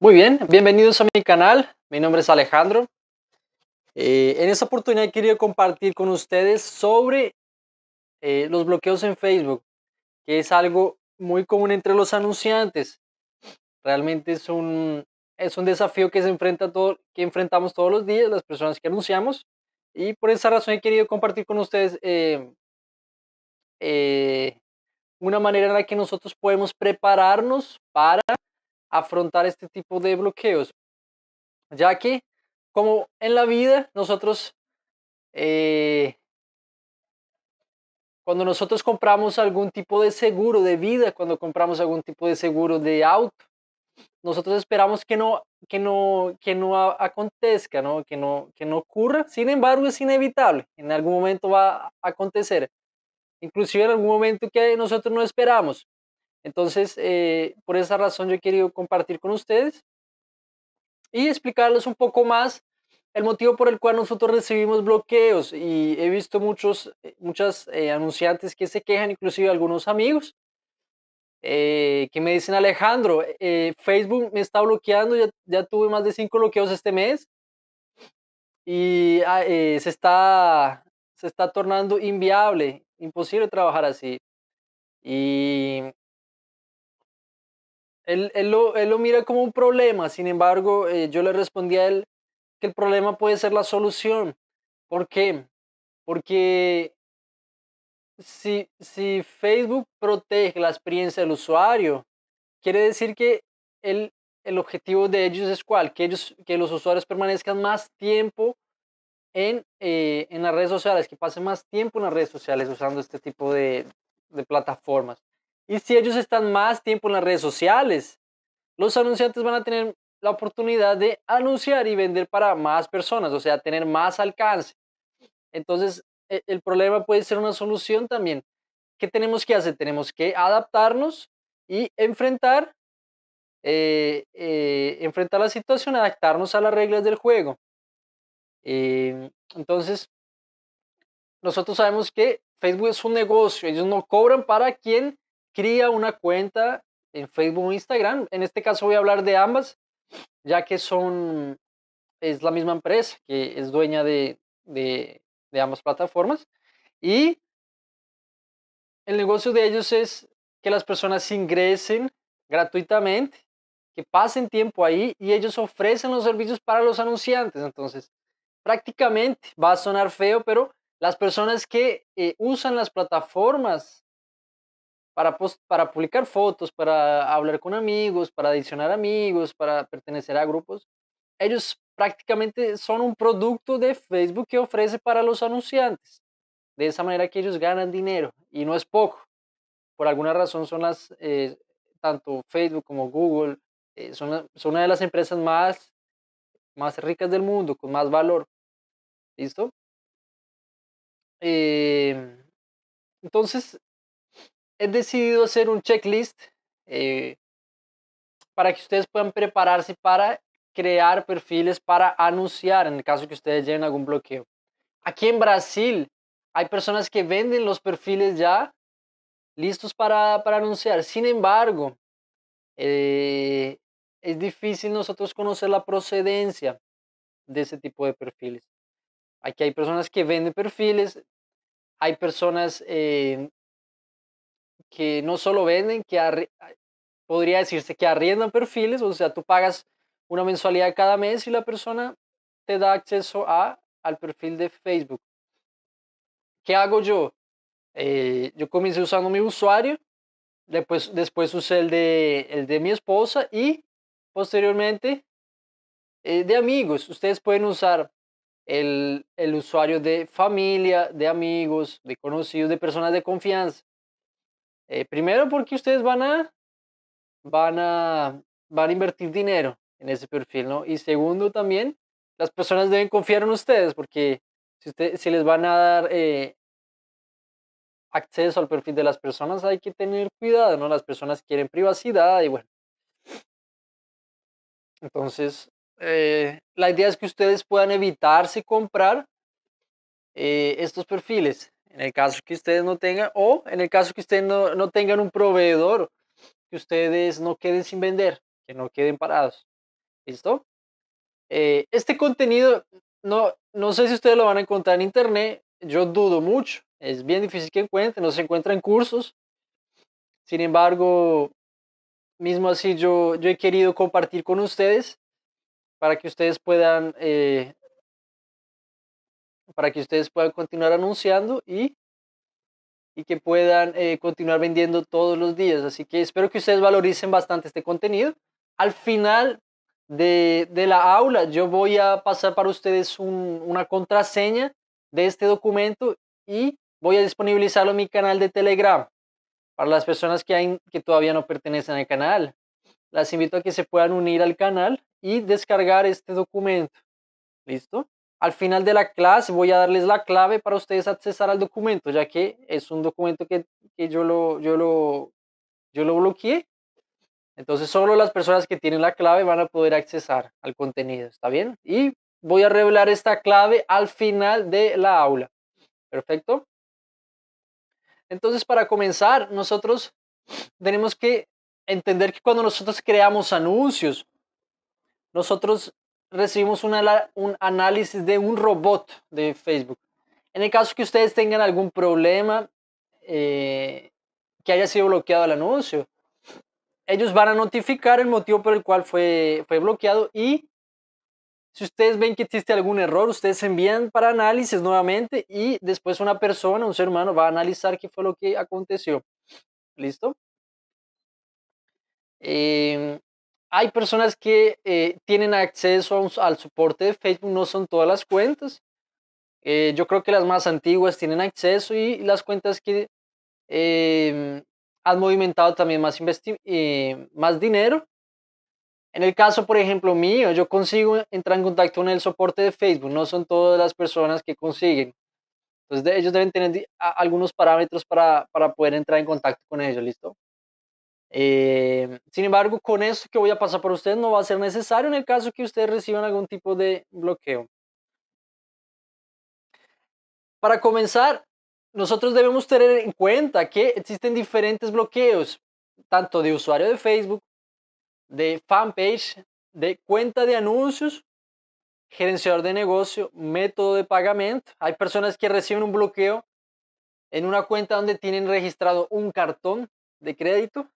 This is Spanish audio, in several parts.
Muy bien, bienvenidos a mi canal. Mi nombre es Alejandro. Eh, en esta oportunidad he querido compartir con ustedes sobre eh, los bloqueos en Facebook, que es algo muy común entre los anunciantes. Realmente es un, es un desafío que, se enfrenta todo, que enfrentamos todos los días las personas que anunciamos. Y por esa razón he querido compartir con ustedes em, eh, una manera en la que nosotros podemos prepararnos para afrontar este tipo de bloqueos, ya que como en la vida nosotros, eh, cuando nosotros compramos algún tipo de seguro de vida, cuando compramos algún tipo de seguro de auto, nosotros esperamos que no, que no, que no acontezca, Que, no, que no ocurra. Sin embargo, es inevitable. En algún momento va a acontecer. Inclusive en algún momento que nosotros no esperamos. Entonces, eh, por esa razón yo he querido compartir con ustedes y explicarles un poco más el motivo por el cual nosotros recibimos bloqueos y he visto muchos eh, muchas eh, anunciantes que se quejan, inclusive algunos amigos que me dicen Alejandro, Facebook me está bloqueando, ya, ya, tuve más de cinco bloqueos este mes y ah, se está se está tornando inviable, imposible trabajar así y él, lo, mira como un problema, sin embargo, eh, yo le respondí a él que el problema puede ser la solución. ¿Por qué? Porque si, si Facebook protege la experiencia del usuario, quiere decir que el, objetivo de ellos es cuál? Que, ellos, que los usuarios permanezcan más tiempo eh, en, las redes sociales, que pasen más tiempo en las redes sociales usando este tipo de plataformas. Y si ellos están más tiempo en las redes sociales, los anunciantes van a tener la oportunidad de anunciar y vender para más personas, o sea, tener más alcance. Entonces, e, el problema puede ser una solución también. ¿Qué tenemos que hacer? Tenemos que adaptarnos y enfrentar, eh, eh, enfrentar la situación, adaptarnos a las reglas del juego. Eh, entonces, nosotros sabemos que Facebook es un negocio, ellos no cobran para quien cría una cuenta en Facebook o Instagram. En este caso voy a hablar de ambas, ya que son, es la misma empresa que es dueña de, ambas plataformas. Y el negocio de ellos es que las personas ingresen gratuitamente, que pasen tiempo ahí y ellos ofrecen los servicios para los anunciantes. Entonces, prácticamente va a sonar feo, pero las personas que eh, usan las plataformas para, para publicar fotos, para hablar con amigos, para adicionar amigos, para pertenecer a grupos. Ellos prácticamente son un producto de Facebook que ofrece para los anunciantes. De esa manera que ellos ganan dinero y no es poco. Por alguna razón son las, eh, tanto Facebook como Google, eh, son, una de las empresas más, más ricas del mundo, con más valor. ¿Listo? Em, entonces, he decidido hacer un checklist eh, para que ustedes puedan prepararse para crear perfiles para anunciar en el caso que ustedes lleven algún bloqueo. Aquí en Brasil hay personas que venden los perfiles ya listos para, para anunciar. Sin embargo, eh, es difícil nosotros conocer la procedencia de ese tipo de perfiles. Aquí hay personas que venden perfiles, hay personas eh, que no solo venden, que podría decirse que arriendan perfiles, o sea, tú pagas una mensualidad cada mes y la persona te da acceso a, al perfil de Facebook. ¿Qué hago yo? Eh, yo comencé usando mi usuario, después, después usé el de, de mi esposa y posteriormente eh, de amigos. Ustedes pueden usar el usuario de familia, de amigos, de conocidos, de personas de confianza. Eh, primero porque ustedes van a, van, van a invertir dinero en ese perfil, ¿no? Y segundo también, las personas deben confiar en ustedes porque si, si les van a dar eh, acceso al perfil de las personas hay que tener cuidado, ¿no? Las personas quieren privacidad y bueno. Entonces, eh, la idea es que ustedes puedan evitarse comprar estos perfiles en el caso que ustedes no tengan, o en el caso que ustedes no, tengan un proveedor, que ustedes no queden sin vender, que no queden parados. ¿Listo? Eh, este contenido, no, no sé si ustedes lo van a encontrar en internet, yo dudo mucho, es bien difícil que encuentren, no se encuentra en cursos. Sin embargo, mismo así yo, yo he querido compartir con ustedes para que ustedes puedan eh, para que ustedes puedan continuar anunciando y, y que puedan eh, continuar vendiendo todos los días. Así que espero que ustedes valoricen bastante este contenido. Al final de, la aula yo voy a pasar para ustedes una contraseña de este documento y voy a disponibilizarlo en mi canal de Telegram para las personas que, hay, que todavía no pertenecen al canal. Las invito a que se puedan unir al canal y descargar este documento. ¿Listo? Al final de la clase voy a darles la clave para ustedes accesar al documento, ya que es un documento que, yo, lo, yo, lo, yo lo bloqueé. Entonces solo las personas que tienen la clave van a poder accesar al contenido, ¿está bien? Y voy a revelar esta clave al final de la aula. Perfecto. Entonces, para comenzar, nosotros tenemos que entender que cuando nosotros creamos anuncios, nosotros recibimos una, un análisis de un robot de Facebook. En el caso que ustedes tengan algún problema eh, que haya sido bloqueado el anuncio, ellos van a notificar el motivo por el cual fue, fue bloqueado y si ustedes ven que existe algún error, ustedes envían para análisis nuevamente y después una persona, un ser humano, va a analizar qué fue lo que aconteció. ¿Listo? Eh, hay personas que eh, tienen acceso al soporte de Facebook, no son todas las cuentas. Eh, yo creo que las más antiguas tienen acceso y las cuentas que em, han movimentado también más, eh, más dinero. En el caso, por ejemplo, mío, yo consigo entrar en contacto con el soporte de Facebook, no son todas las personas que consiguen. Entonces, ellos deben tener algunos parámetros para, para poder entrar en contacto con ellos, ¿listo? Eh, sin embargo, con esto que voy a pasar por ustedes no va a ser necesario en el caso que ustedes reciban algún tipo de bloqueo. Para comenzar, nosotros debemos tener en cuenta que existen diferentes bloqueos, tanto de usuario de Facebook, de fanpage, de cuenta de anuncios, gerenciador de negocio, método de pagamento. Hay personas que reciben un bloqueo en una cuenta donde tienen registrado un cartón de crédito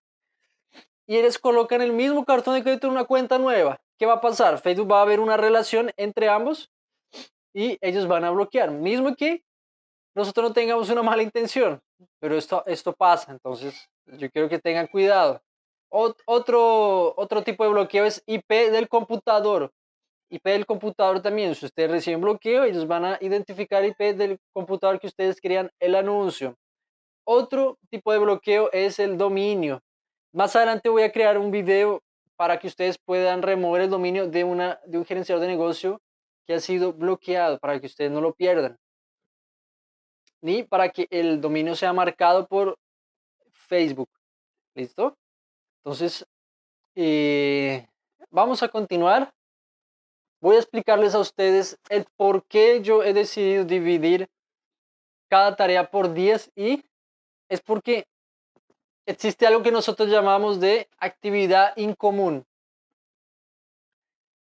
y ellos colocan el mismo cartón de crédito en una cuenta nueva. ¿Qué va a pasar? Facebook va a haber una relación entre ambos y ellos van a bloquear. Mismo que nosotros no tengamos una mala intención, pero esto, esto pasa. Entonces, yo quiero que tengan cuidado. otro, otro tipo de bloqueo es IP del computador. IP del computador también. Si ustedes reciben bloqueo, ellos van a identificar IP del computador que ustedes crean el anuncio. Otro tipo de bloqueo es el dominio. Más adelante voy a crear un video para que ustedes puedan remover el dominio de, una, de un gerenciador de negocio que ha sido bloqueado, para que ustedes no lo pierdan. Ni para que el dominio sea marcado por Facebook. ¿Listo? Entonces, eh, vamos a continuar. Voy a explicarles a ustedes el por qué yo he decidido dividir cada tarea por 10 y es porque existe algo que nosotros llamamos de actividad incomún.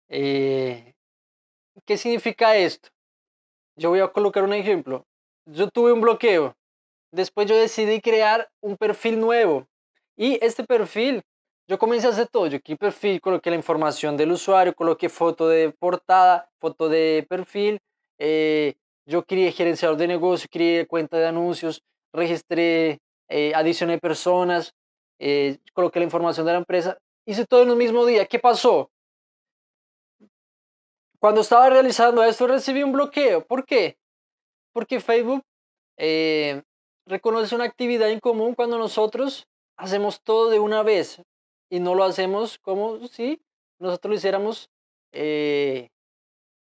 Eh, ¿Qué significa esto? Yo voy a colocar un ejemplo. Yo tuve un bloqueo. Después yo decidí crear un perfil nuevo. Y este perfil, yo comencé a hacer todo. Yo aquí perfil, coloqué la información del usuario, coloqué foto de portada, foto de perfil. Eh, yo creé gerenciador de negocio, creé cuenta de anuncios, registré eh, adicioné personas, eh, coloqué la información de la empresa, hice todo en un mismo día. ¿Qué pasó? Cuando estaba realizando esto recibí un bloqueo. ¿Por qué? Porque Facebook eh, reconoce una actividad en común cuando nosotros hacemos todo de una vez y no lo hacemos como si nosotros lo hiciéramos eh,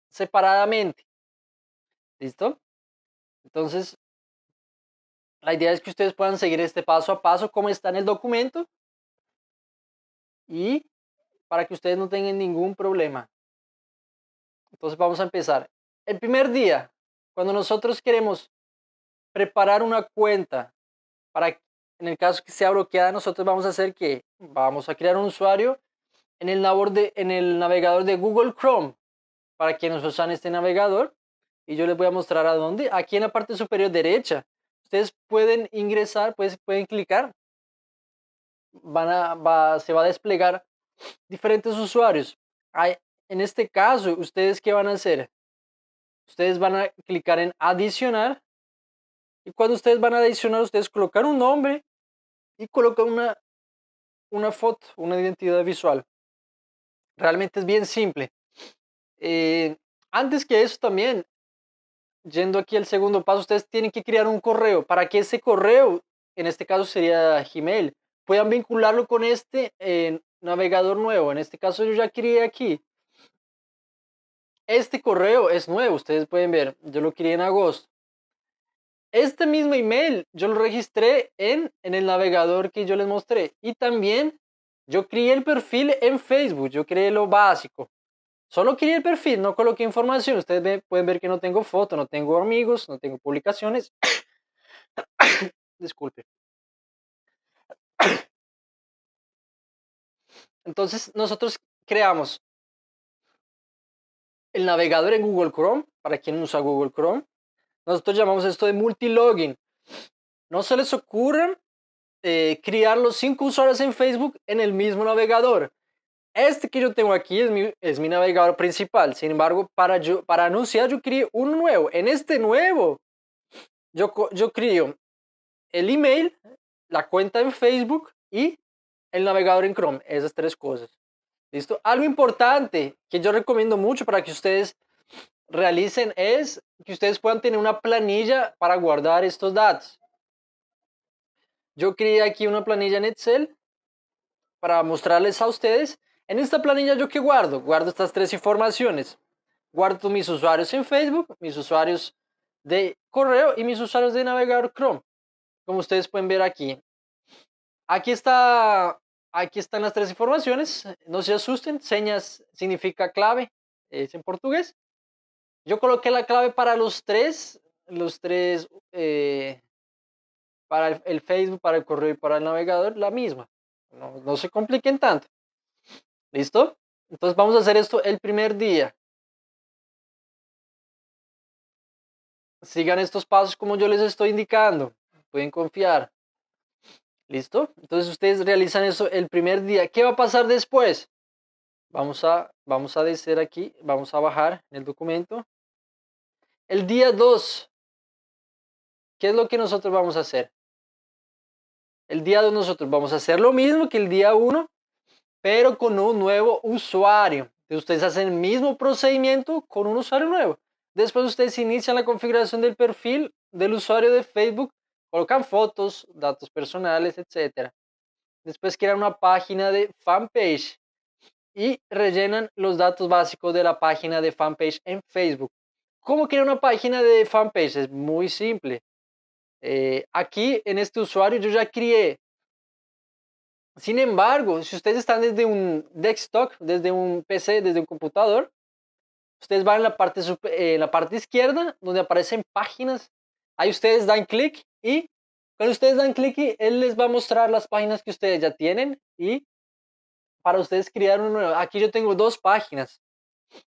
separadamente. ¿Listo? Entonces, la idea es que ustedes puedan seguir este paso a paso como está en el documento y para que ustedes no tengan ningún problema. Entonces vamos a empezar. El primer día, cuando nosotros queremos preparar una cuenta para en el caso que sea bloqueada, nosotros vamos a hacer que vamos a crear un usuario en el, de, en el navegador de Google Chrome para que quienes usan este navegador. Y yo les voy a mostrar a dónde. Aquí en la parte superior derecha ustedes pueden ingresar, pues, pueden clicar, van a, se va a desplegar diferentes usuarios. en este caso, ¿ustedes qué van a hacer? Ustedes van a clicar en adicionar y cuando ustedes van a adicionar, ustedes colocan un nombre y colocan una, una foto, una identidad visual. Realmente es bien simple. Eh, antes que eso también, yendo aquí al segundo paso, ustedes tienen que crear un correo para que ese correo, en este caso sería Gmail, puedan vincularlo con este navegador nuevo. En este caso yo ya creé aquí. Este correo es nuevo, ustedes pueden ver, yo lo creé en agosto. Este mismo email yo lo registré en, en el navegador que yo les mostré. Y también yo creé el perfil en Facebook, yo creé lo básico. Solo quería el perfil, no coloqué información. Ustedes pueden ver que no tengo foto, no tengo amigos, no tengo publicaciones. Disculpe. Entonces nosotros creamos el navegador en Google Chrome, para quien usa Google Chrome. Nosotros llamamos esto de login. No se les ocurre eh, crear los cinco usuarios en Facebook en el mismo navegador. Este que yo tengo aquí es mi, navegador principal. Sin embargo, para, para anunciar, yo creé un nuevo. En este nuevo, yo, yo creo el email, la cuenta en Facebook y el navegador en Chrome. Esas tres cosas. ¿Listo? Algo importante que yo recomiendo mucho para que ustedes realicen es que ustedes puedan tener una planilla para guardar estos datos. Yo creé aquí una planilla en Excel para mostrarles a ustedes en esta planilla yo qué guardo? Guardo estas tres informaciones. Guardo mis usuarios en Facebook, mis usuarios de correo y mis usuarios de navegador Chrome. Como ustedes pueden ver aquí. Aquí, está, aquí están las tres informaciones. No se asusten. Señas significa clave. Es en portugués. Yo coloqué la clave para los tres. Los tres. Eh, para el, Facebook, para el correo y para el navegador. La misma. no, no se compliquen tanto. ¿Listo? Entonces vamos a hacer esto el primer día. Sigan estos pasos como yo les estoy indicando. Pueden confiar. ¿Listo? Entonces ustedes realizan eso el primer día. ¿Qué va a pasar después? Vamos a, vamos a decir aquí, vamos a bajar en el documento. El día 2, ¿qué es lo que nosotros vamos a hacer? El día 2 nosotros vamos a hacer lo mismo que el día 1, pero con un nuevo usuario. ustedes hacen el mismo procedimiento con un usuario nuevo. Después ustedes inician la configuración del perfil del usuario de Facebook, colocan fotos, datos personales, etc. Después crean una página de fanpage y rellenan los datos básicos de la página de fanpage en Facebook. ¿Cómo crear una página de fanpage? Es muy simple. Eh, aquí en este usuario yo ya creé sin embargo, si ustedes están desde un desktop, desde un PC, desde un computador, ustedes van a la parte, eh, la parte izquierda donde aparecen páginas. Ahí ustedes dan clic y cuando ustedes dan clic, él les va a mostrar las páginas que ustedes ya tienen y para ustedes crear una nueva. Aquí yo tengo dos páginas.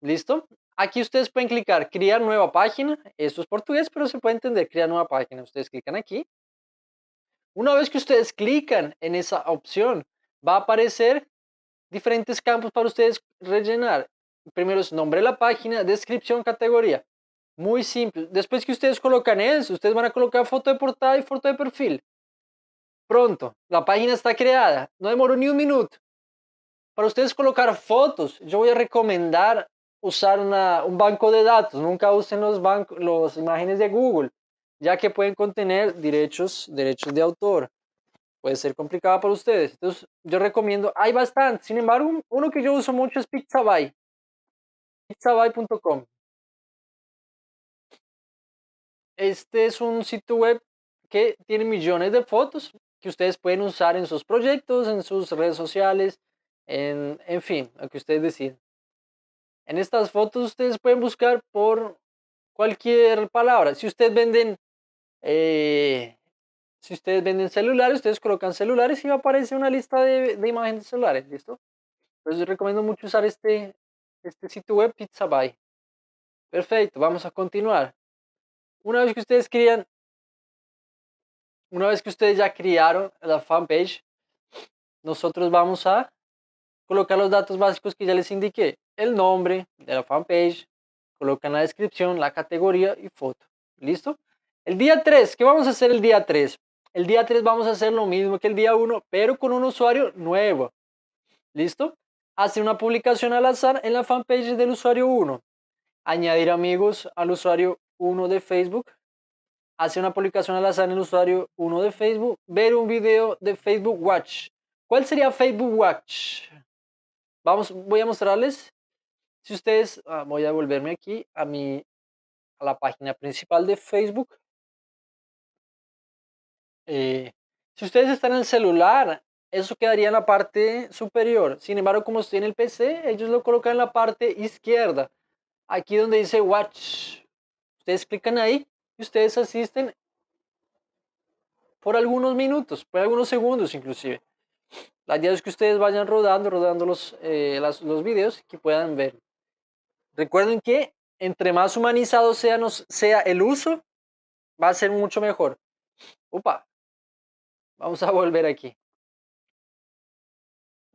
¿Listo? Aquí ustedes pueden clicar crear nueva página. Esto es portugués, pero se puede entender crear nueva página. Ustedes clican aquí una vez que ustedes clican en esa opción, va a aparecer diferentes campos para ustedes rellenar. Primero es nombre de la página, descripción, categoría. Muy simple. Después que ustedes colocan eso, ustedes van a colocar foto de portada y foto de perfil. Pronto, la página está creada. No demoró ni un minuto. Para ustedes colocar fotos, yo voy a recomendar usar un banco de datos. Nunca usen los bancos, las imágenes de Google ya que pueden contener derechos, derechos de autor. Puede ser complicada para ustedes. Entonces, yo recomiendo, hay bastante. Sin embargo, uno que yo uso mucho es Pixabay. Pixabay.com. Este es un sitio web que tiene millones de fotos que ustedes pueden usar en sus proyectos, en sus redes sociales, en, en fin, lo que ustedes deciden. En estas fotos ustedes pueden buscar por cualquier palabra. Si ustedes venden eh, si ustedes venden celulares, ustedes colocan celulares y aparece una lista de, imágenes de celulares, ¿listo? Entonces les recomiendo mucho usar este, este sitio web Pizzabay. Perfecto, vamos a continuar. Una vez que ustedes crean, una vez que ustedes ya crearon la fanpage, nosotros vamos a colocar los datos básicos que ya les indiqué. El nombre de la fanpage, colocan la descripción, la categoría y foto. ¿Listo? El día 3, ¿qué vamos a hacer el día 3? El día 3 vamos a hacer lo mismo que el día 1, pero con un usuario nuevo. ¿Listo? Hacer una publicación al azar en la fanpage del usuario 1. Añadir amigos al usuario 1 de Facebook. Hacer una publicación al azar en el usuario 1 de Facebook. Ver un video de Facebook Watch. ¿Cuál sería Facebook Watch? Vamos, voy a mostrarles. Si ustedes, ah, voy a volverme aquí a mi a la página principal de Facebook. Eh, si ustedes están en el celular, eso quedaría en la parte superior. Sin embargo, como estoy en el PC, ellos lo colocan en la parte izquierda. Aquí donde dice Watch. Ustedes clican ahí y ustedes asisten por algunos minutos, por algunos segundos inclusive. La idea es que ustedes vayan rodando, rodando los, eh, los videos que puedan ver. Recuerden que entre más humanizado sea, sea el uso, va a ser mucho mejor. Upa, Vamos a volver aquí.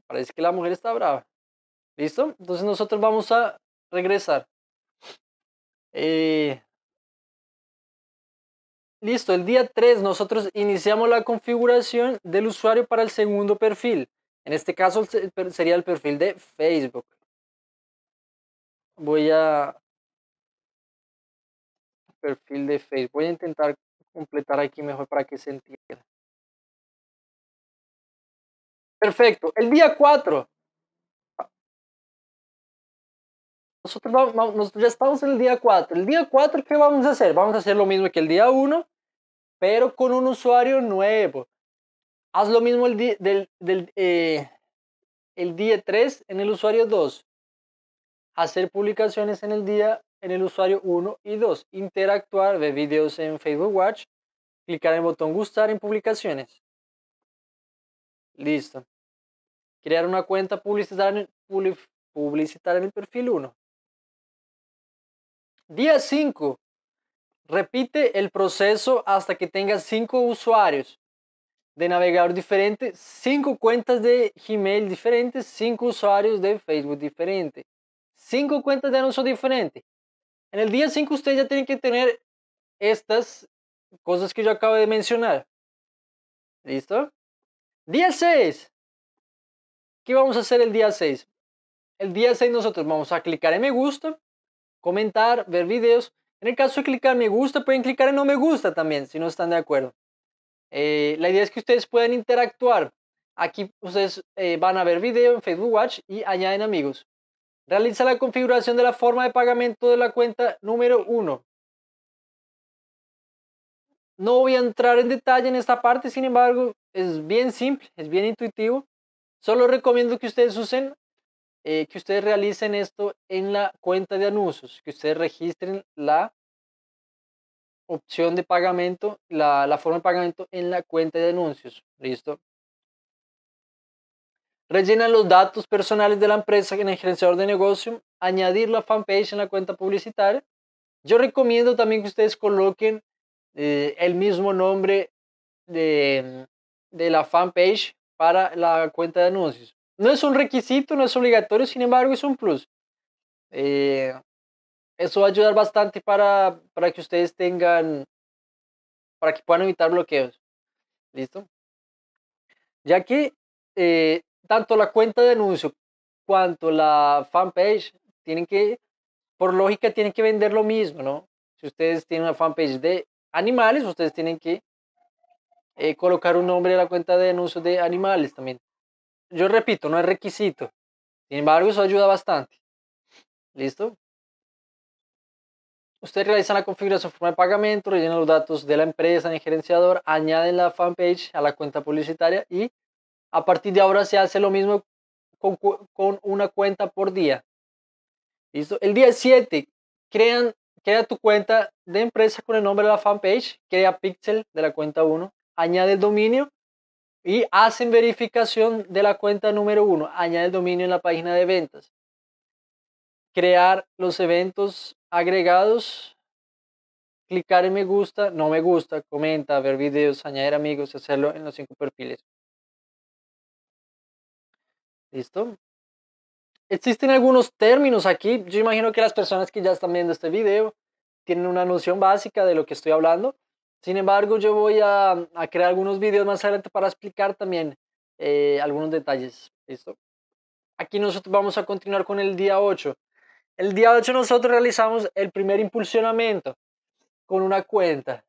Parece que la mujer está brava. ¿Listo? Entonces nosotros vamos a regresar. Eh, listo, el día 3 nosotros iniciamos la configuración del usuario para el segundo perfil. En este caso sería el perfil de Facebook. Voy a... Perfil de Facebook. Voy a intentar completar aquí mejor para que se entienda. Perfecto. El día 4. Nosotros, ya estamos en el día 4. El día 4, ¿qué vamos a hacer? Vamos a hacer lo mismo que el día 1, pero con un usuario nuevo. Haz lo mismo el, del, eh, el día 3 en el usuario 2. Hacer publicaciones en el día en el usuario 1 y 2. Interactuar, de videos en Facebook Watch. Clicar en el botón gustar en publicaciones. Listo crear una cuenta publicitaria en el, en el perfil 1. Día 5. Repite el proceso hasta que tenga 5 usuarios de navegador diferente, 5 cuentas de Gmail diferentes, 5 usuarios de Facebook diferente, 5 cuentas de anuncio diferente. En el día 5 usted ya tienen que tener estas cosas que yo acabo de mencionar. ¿Listo? Día 6. ¿Qué vamos a hacer el día 6? El día 6 nosotros vamos a clicar en me gusta, comentar, ver videos. En el caso de clicar en me gusta, pueden clicar en no me gusta también, si no están de acuerdo. Eh, la idea es que ustedes puedan interactuar. Aquí ustedes eh, van a ver video en Facebook Watch y añaden amigos. Realiza la configuración de la forma de pagamento de la cuenta número 1. No voy a entrar en detalle en esta parte, sin embargo, es bien simple, es bien intuitivo. Solo recomiendo que ustedes usen, eh, que ustedes realicen esto en la cuenta de anuncios, que ustedes registren la opción de pagamento, la, forma de pagamento en la cuenta de anuncios. ¿Listo? Rellenan los datos personales de la empresa en el gerenciador de negocio, añadir la fanpage en la cuenta publicitaria. Yo recomiendo también que ustedes coloquen eh, el mismo nombre de, de, la fanpage para la cuenta de anuncios. No es un requisito, no es obligatorio, sin embargo es un plus. Eh, eso va a ayudar bastante para, para que ustedes tengan, para que puedan evitar bloqueos. ¿Listo? Ya que eh, tanto la cuenta de anuncio cuanto la fanpage tienen que, por lógica, tienen que vender lo mismo, ¿no? Si ustedes tienen una fanpage de animales, ustedes tienen que eh, colocar un nombre a la cuenta de anuncios de animales también. Yo repito, no es requisito. Sin embargo, eso ayuda bastante. ¿Listo? Ustedes realizan la configuración forma de pagamento, rellena los datos de la empresa en el gerenciador, añaden la fanpage a la cuenta publicitaria y a partir de ahora se hace lo mismo con, con una cuenta por día. ¿Listo? El día 7, crean, crea tu cuenta de empresa con el nombre de la fanpage, crea pixel de la cuenta 1, añade el dominio y hacen verificación de la cuenta número uno, añade el dominio en la página de ventas. Crear los eventos agregados, clicar en me gusta, no me gusta, comenta, ver videos, añadir amigos, hacerlo en los cinco perfiles. ¿Listo? Existen algunos términos aquí. Yo imagino que las personas que ya están viendo este video tienen una noción básica de lo que estoy hablando. Sin embargo, yo voy a, crear algunos videos más adelante para explicar también eh, algunos detalles. Aquí nosotros vamos a continuar con el día 8. El día 8 nosotros realizamos el primer impulsionamiento con una cuenta.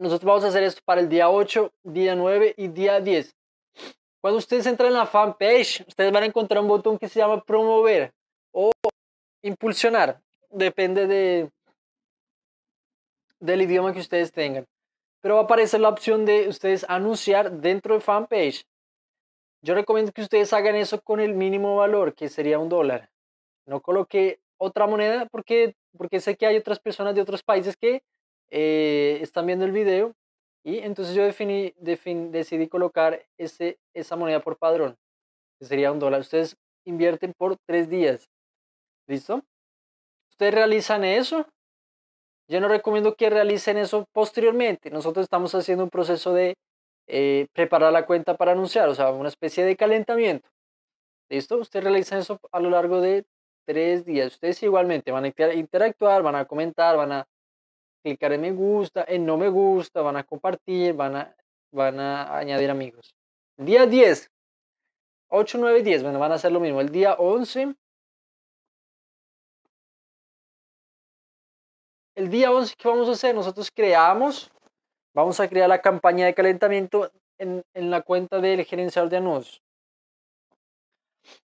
Nosotros vamos a hacer esto para el día 8, día 9 y día 10. Cuando ustedes entran en la fanpage, ustedes van a encontrar un botón que se llama promover o impulsionar. Depende de, del idioma que ustedes tengan. Pero va a aparecer la opción de ustedes anunciar dentro de fanpage. Yo recomiendo que ustedes hagan eso con el mínimo valor, que sería un dólar. No coloque otra moneda porque, porque sé que hay otras personas de otros países que eh, están viendo el video y entonces yo definí, decidí colocar ese, esa moneda por padrón, que sería un dólar. Ustedes invierten por tres días. ¿Listo? Ustedes realizan eso yo no recomiendo que realicen eso posteriormente. Nosotros estamos haciendo un proceso de eh, preparar la cuenta para anunciar, o sea, una especie de calentamiento. ¿Listo? Ustedes realizan eso a lo largo de tres días. Ustedes igualmente van a interactuar, van a comentar, van a clicar en me gusta, en no me gusta, van a compartir, van a, van a añadir amigos. Día 10, 8, 9, 10, bueno, van a hacer lo mismo. El día 11 el día 11, que vamos a hacer? Nosotros creamos, vamos a crear la campaña de calentamiento en, la cuenta del gerencial de anuncios.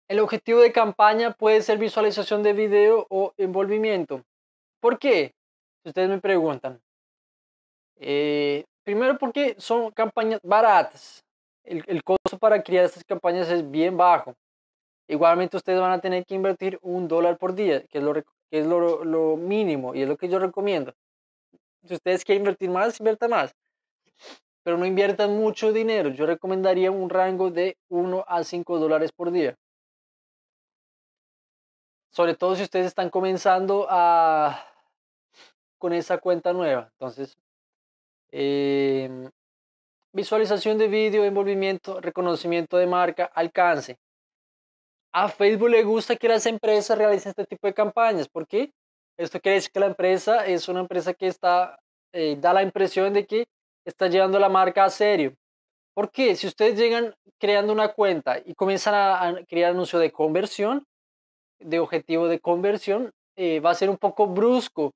El objetivo de campaña puede ser visualización de video o envolvimiento. ¿Por qué? Ustedes me preguntan. Eh, primero porque son campañas baratas. El, costo para crear estas campañas es bien bajo. Igualmente ustedes van a tener que invertir un dólar por día, que es lo, que es lo, mínimo y es lo que yo recomiendo. Si ustedes quieren invertir más, invierta más pero no inviertan mucho dinero. Yo recomendaría un rango de 1 a 5 dólares por día. Sobre todo si ustedes están comenzando a, con esa cuenta nueva. Entonces, em, visualización de vídeo, envolvimiento, reconocimiento de marca, alcance. A Facebook le gusta que las empresas realicen este tipo de campañas. ¿Por qué? Esto quiere decir que la empresa es una empresa que está, eh, da la impresión de que está llevando la marca a serio. ¿Por qué? Si ustedes llegan creando una cuenta y comienzan a, crear anuncio de conversión, de objetivo de conversión, eh, va a ser un poco brusco.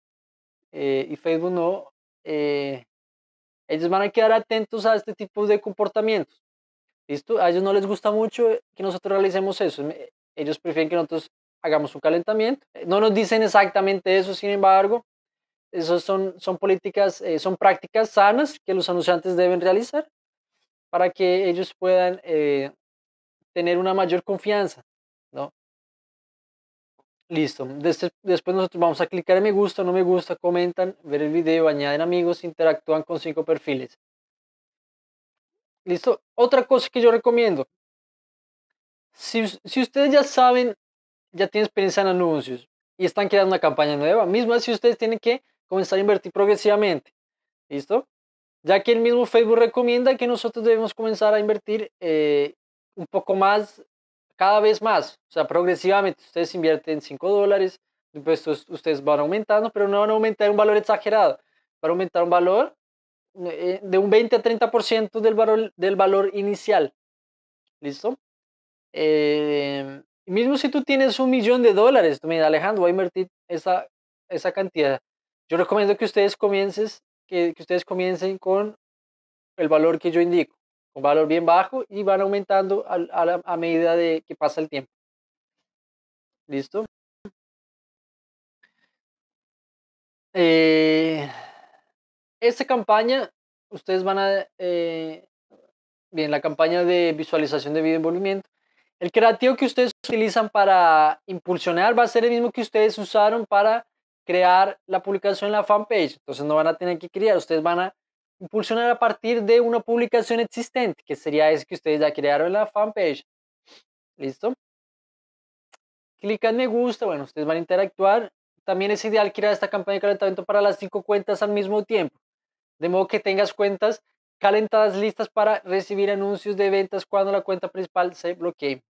Eh, y Facebook no. ellos van a quedar atentos a este tipo de comportamientos. ¿Listo? A ellos no les gusta mucho eh, que nosotros realicemos eso. Eh, ellos prefieren que nosotros hagamos un calentamiento. Eh, no nos dicen exactamente eso, sin embargo, esas son, son políticas, son prácticas sanas que los anunciantes deben realizar para que ellos puedan tener una mayor confianza, ¿no? Listo. Este, después nosotros vamos a clicar en me gusta, no me gusta, comentan, ver el video, añaden amigos, interactúan con cinco perfiles. ¿Listo? Otra cosa que yo recomiendo. Si, si ustedes ya saben, ya tienen experiencia en anuncios y están creando una campaña nueva, misma si ustedes tienen que comenzar a invertir progresivamente. ¿Listo? Ya que el mismo Facebook recomienda que nosotros debemos comenzar a invertir eh, un poco más, cada vez más. O sea, progresivamente. Ustedes invierten 5 dólares, impuestos ustedes van aumentando, pero no van a aumentar un valor exagerado. Para aumentar un valor eh, de un 20 a 30% del valor, del valor inicial. ¿Listo? Em, mismo si tú tienes un millón de dólares, tú me Alejandro, voy a invertir esa, esa cantidad. Yo recomiendo que ustedes, que, ustedes comiencen con el valor que yo indico, un valor bien bajo y van aumentando a, medida de que pasa el tiempo. ¿Listo? Eh, esta campaña, ustedes van a... Eh, bien, la campaña de visualización de video envolvimiento. El creativo que ustedes utilizan para impulsionar va a ser el mismo que ustedes usaron para crear la publicación en la fanpage. Entonces no van a tener que crear, ustedes van a impulsionar a partir de una publicación existente, que sería esa que ustedes ya crearon en la fanpage. ¿Listo? Clican me gusta, bueno, ustedes van a interactuar. También es ideal crear esta campaña de calentamiento para las cinco cuentas al mismo tiempo. De modo que tengas cuentas calentadas listas para recibir anuncios de ventas cuando la cuenta principal se bloquee.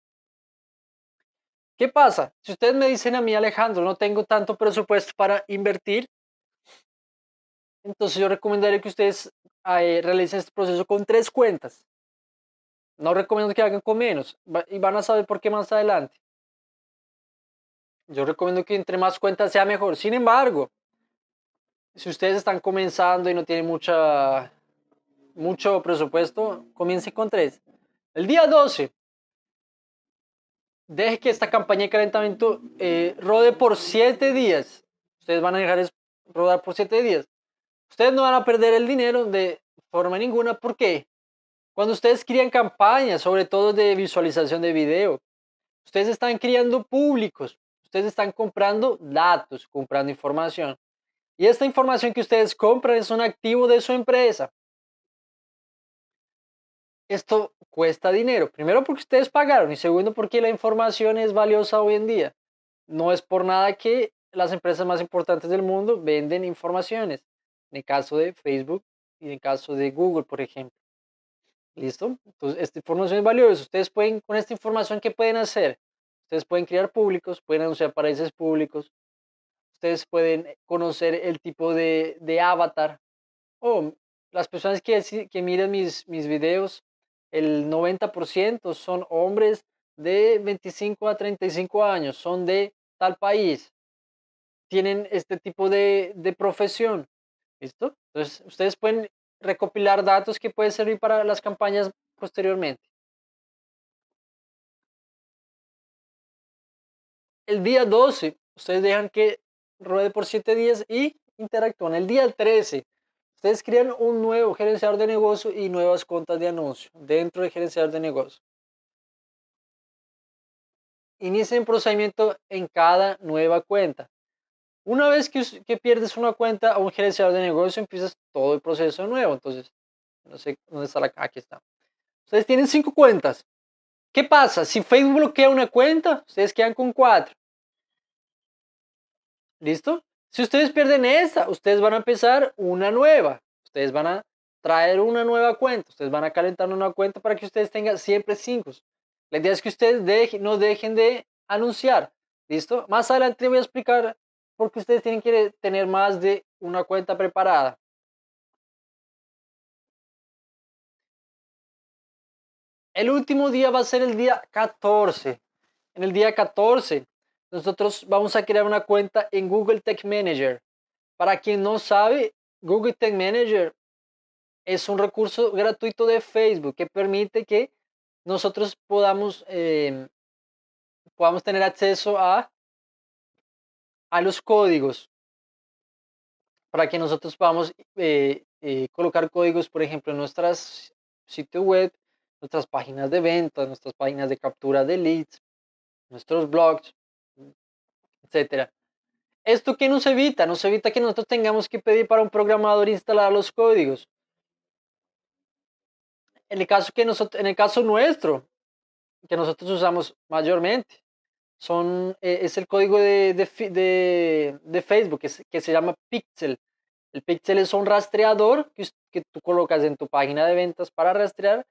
¿Qué pasa? Si ustedes me dicen a mí, Alejandro, no tengo tanto presupuesto para invertir, entonces yo recomendaría que ustedes eh, realicen este proceso con tres cuentas. No recomiendo que hagan con menos y van a saber por qué más adelante. Yo recomiendo que entre más cuentas sea mejor. Sin embargo, si ustedes están comenzando y no tienen mucha, mucho presupuesto, comiencen con tres. El día 12, deje que esta campaña de calentamiento eh, rode por siete días. Ustedes van a dejar rodar por siete días. Ustedes no van a perder el dinero de forma ninguna. ¿Por qué? Cuando ustedes crían campañas, sobre todo de visualización de video, ustedes están criando públicos, ustedes están comprando datos, comprando información. Y esta información que ustedes compran es un activo de su empresa. Esto cuesta dinero. Primero porque ustedes pagaron y segundo porque la información es valiosa hoy en día. No es por nada que las empresas más importantes del mundo venden informaciones. En el caso de Facebook y en el caso de Google, por ejemplo. ¿Listo? Entonces, esta información es valiosa. Ustedes pueden, con esta información, ¿qué pueden hacer? Ustedes pueden crear públicos, pueden anunciar países públicos, ustedes pueden conocer el tipo de, de avatar. O las personas que, que miran mis, mis videos, el 90% son hombres de 25 a 35 años, son de tal país, tienen este tipo de, de profesión. ¿Listo? Entonces, ustedes pueden recopilar datos que pueden servir para las campañas posteriormente. El día 12, ustedes dejan que ruede por 7 días y interactúan. El día 13, ustedes crean un nuevo gerenciador de negocio y nuevas cuentas de anuncio dentro del gerenciador de negocio. Inicien procedimiento en cada nueva cuenta. Una vez que, pierdes una cuenta o un gerenciador de negocio, empiezas todo el proceso nuevo. Entonces, no sé dónde está la... Aquí está. Ustedes tienen cinco cuentas. ¿Qué pasa? Si Facebook bloquea una cuenta, ustedes quedan con cuatro. ¿Listo? Si ustedes pierden esta, ustedes van a empezar una nueva. Ustedes van a traer una nueva cuenta. Ustedes van a calentar una cuenta para que ustedes tengan siempre cinco. La idea es que ustedes no dejen de anunciar. ¿Listo? Más adelante voy a explicar por qué ustedes tienen que tener más de una cuenta preparada. El último día va a ser el día 14. En el día 14 nosotros vamos a crear una cuenta en Google Tech Manager. Para quien no sabe, Google Tech Manager es un recurso gratuito de Facebook que permite que nosotros podamos, em, podamos tener acceso a, a los códigos para que nosotros podamos eh, eh, colocar códigos, por ejemplo, en nuestras sitio web, nuestras páginas de ventas, nuestras páginas de captura de leads, nuestros blogs, etcétera. ¿Esto qué nos evita? Nos evita que nosotros tengamos que pedir para un programador instalar los códigos. En el caso, que nosotros, en el caso nuestro, que nosotros usamos mayormente, son, eh, es el código de, Facebook que, que se llama Pixel. El Pixel es un rastreador que, tú colocas en tu página de ventas para rastrear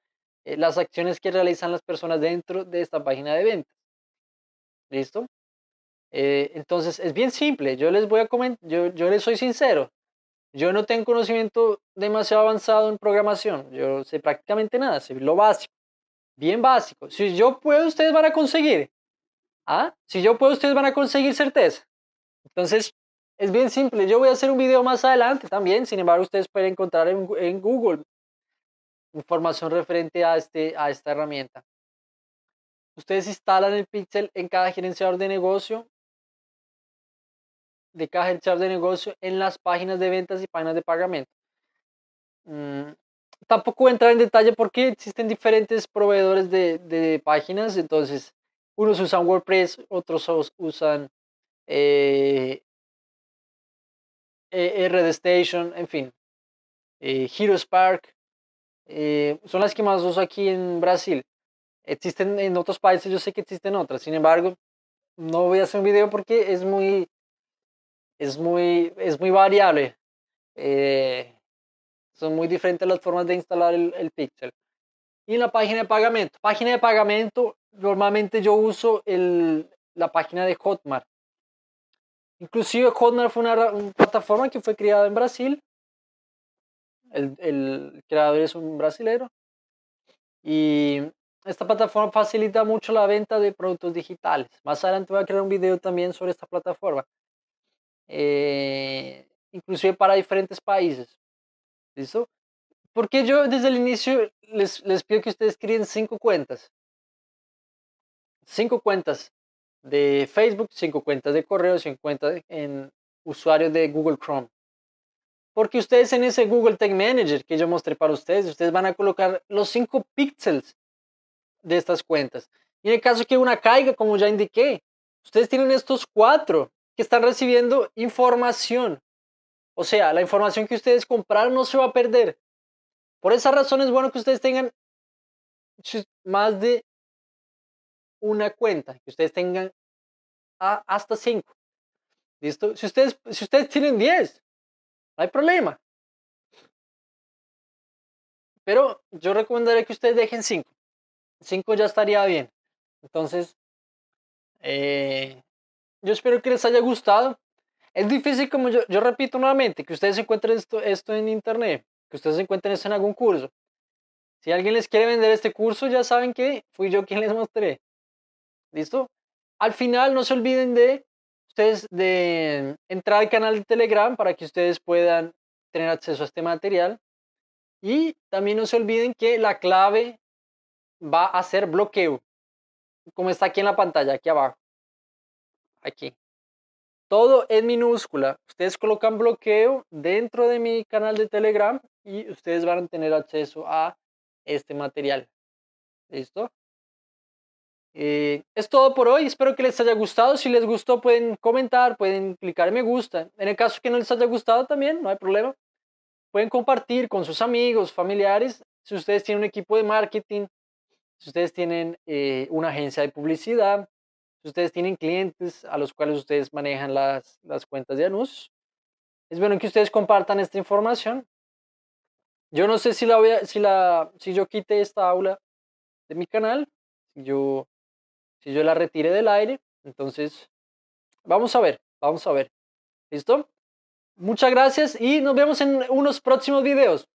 eh, las acciones que realizan las personas dentro de esta página de ventas. ¿Listo? Eh, entonces, es bien simple. Yo les voy a comentar, yo, yo les soy sincero. Yo no tengo conocimiento demasiado avanzado en programación. Yo sé prácticamente nada, sé lo básico. Bien básico. Si yo puedo, ustedes van a conseguir. ¿Ah? Si yo puedo, ustedes van a conseguir certeza. Entonces, es bien simple. Yo voy a hacer un video más adelante también. Sin embargo, ustedes pueden encontrar en, en Google información referente a, este, a esta herramienta. Ustedes instalan el Pixel en cada gerenciador de negocio de caja del chat de negocio en las páginas de ventas y páginas de pagamento. Mm, tampoco voy a entrar en detalle porque existen diferentes proveedores de, páginas, entonces unos usan WordPress, otros usan eh, eh, eh, Red Station, en fin, eh, Spark. son las que más uso aquí en Brasil. Existen en otros países, yo sé que existen otras, sin embargo, no voy a hacer un video porque es muy es muy, es muy variable. Eh, son muy diferentes las formas de instalar el, el, Pixel. Y en la página de pagamento. Página de pagamento, normalmente yo uso el, la página de Hotmart. Inclusive Hotmart fue una, plataforma que fue creada en Brasil. El, el creador es un brasilero. Y esta plataforma facilita mucho la venta de productos digitales. Más adelante voy a crear un video también sobre esta plataforma. Eh, inclusive para diferentes países. ¿Listo? Porque yo desde el inicio les, les pido que ustedes creen cinco cuentas. Cinco cuentas de Facebook, cinco cuentas de correo, cinco cuentas en usuario de Google Chrome. Porque ustedes en ese Google Tag Manager que yo mostré para ustedes, ustedes van a colocar los cinco píxeles de estas cuentas. Y en el caso que una caiga, como ya indiqué, ustedes tienen estos cuatro que están recibiendo información. O sea, la información que ustedes compraron no se va a perder. Por esa razón es bueno que ustedes tengan más de una cuenta, que ustedes tengan hasta cinco. ¿Listo? Si ustedes, si ustedes tienen 10, no hay problema. Pero yo recomendaría que ustedes dejen 5. 5 ya estaría bien. Entonces, eh, yo espero que les haya gustado. Es difícil, como yo, repito nuevamente, que ustedes encuentren esto, esto en internet, que ustedes encuentren esto en algún curso. Si alguien les quiere vender este curso, ya saben que fui yo quien les mostré. ¿Listo? Al final, no se olviden de ustedes de entrar al canal de Telegram para que ustedes puedan tener acceso a este material. Y también no se olviden que la clave va a ser bloqueo, como está aquí en la pantalla, aquí abajo aquí. Todo en minúscula. Ustedes colocan bloqueo dentro de mi canal de Telegram y ustedes van a tener acceso a este material. ¿Listo? Eh, es todo por hoy. Espero que les haya gustado. Si les gustó, pueden comentar, pueden clicar me gusta. En el caso que no les haya gustado, también no hay problema. Pueden compartir con sus amigos, familiares. Si ustedes tienen un equipo de marketing, si ustedes tienen eh, una agencia de publicidad, ustedes tienen clientes a los cuales ustedes manejan las, cuentas de anuncios. Es bueno que ustedes compartan esta información. Yo no sé si, la voy a, si, la, si yo quité esta aula de mi canal, si yo, si yo la retire del aire. Entonces, vamos a ver, vamos a ver. ¿Listo? Muchas gracias y nos vemos en unos próximos videos.